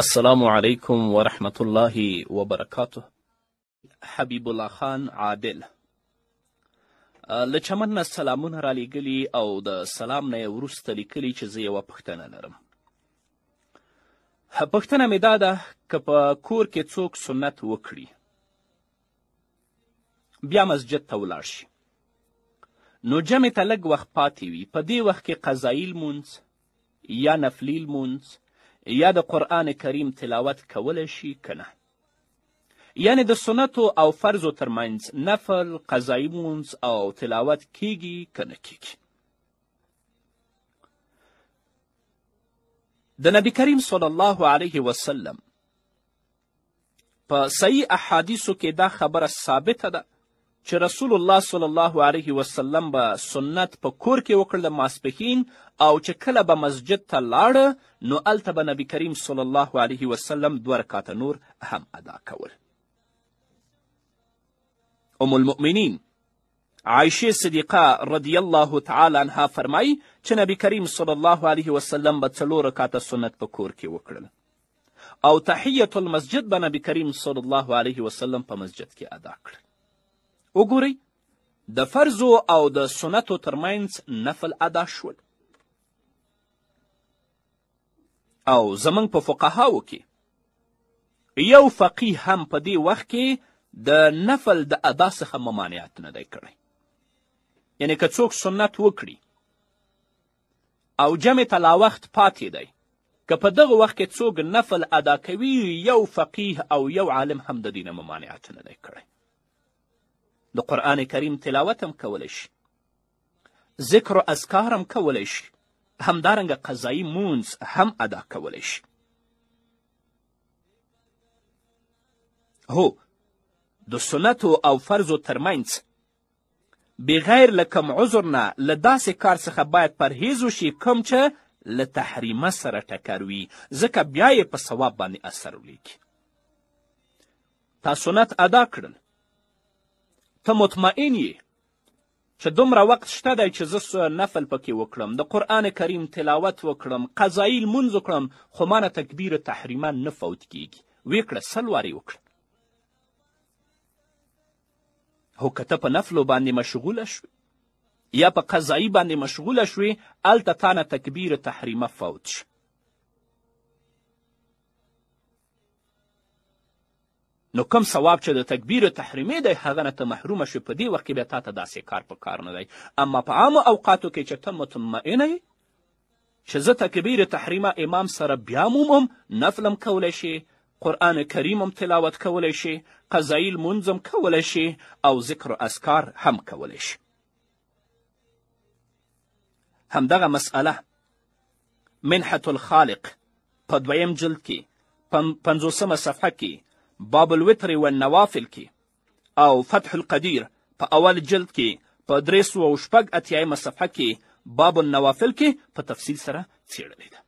السلام علیکم ورحمت الله وبرکاته حبیب الله خان عادل له چمن نه سلامونه رالیږلي او د سلام نه یې وروسته لیکلي چې زه یوه پوښتنه لرم پوښتنه مې دا ده که په کور کې څوک سنت وکړي بیا مسجد ته ولاړ شي نو جمع ته لږ وخت پاتې وي په دې وخت کې قضایي لمونځ یا نفلي لمونځ یا د قرآن کریم تلاوت کولی شي که نه یعنی د سنتو او فرضو ترمنځ نفل قضایي مونځ او تلاوت کیږي که نه کیږي د نبی کریم صلی الله علیه وسلم په صحیح احادیثو کې دا خبره ثابته ده چې رسول الله صلی الله علیه وسلم به سنت په کور کې وکړله ماسپښین او چې کله به مسجد ته لاړه نو هلته به نبی کریم صلی الله علیه وسلم دوه رکاته نور هم ادا کول ام المؤمنین عایشه صدیقه رضی الله تعالی عنها فرمایي چې نبی کریم صلی الله علیه وسلم به څلور رکاته سنت په کور کې وکړل او تحیت المسجد به نبی کریم صلی الله علیه وسلم په مسجد کې ادا کړل وګورئ د فرضو او د سنتو ترمنځ نفل ادا شول او زمنګ په فقهاو کې یو فقیه هم په دې وخت کې د نفل د ادا څخه ممانعت نه دی کړی یعنی که څوک سنت وکړي او جمع ته لا وخت پاتې دی که په دغه وخت کې څوک نفل ادا کوي یو فقیه او یو عالم هم د دې نه ممانعت نه دی کړی د قرآن کریم تلاوت هم کولی شي ذکر و اذکار هم کولی شي همدارنګه قضایی مونز هم ادا کولی شي هو د سنتو او فرضو ترمنځ بغیر له کوم عذر نه له داسې کار څخه باید پرهیز وشي کوم چې له تحریمه سره ټکر وي ځکه بیا یې په ثواب باندې اثر ولیکي تا سنت ادا کړل ته مطمئن یې چې دومره وخت شته دی چې زه نفل پکې وکړم د قرآن کریم تلاوت وکړم قضایي لمونځ وکړم خو ما نه تکبیر تحریما نه فوت کیږي ویې کړه سل وارې وکړه هو که ته په نفلو باندې مشغوله شوې یا په قضایی باندې مشغوله شوې هلته تا نه تکبیر تحریمه فوت شو نو کوم ثواب چې د تکبیر تحریمي دی هغه نه ته محرومه شوې په دې وخت کې بیا تا ته داسې کار په کار نه دی اما په عامو اوقاتو کې چې ته مطمئنه چې زه تکبیر تحریمه امام سره بیا مومم نفلم کولی شي قرآن کریم هم تلاوت کولی شي قضایي لمونځ هم کولی شي او ذکر اسکار هم کولی شي همدغه مسئله منحة الخالق په دویم جلد کې پنځوسمه صفحه کې باب الوتر والنوافل کې او فتح القدیر په اول جلد کې په درې سوه شپږ اتیایمه صفحه کې باب النوافل کې په تفصیل سره څیړلې ده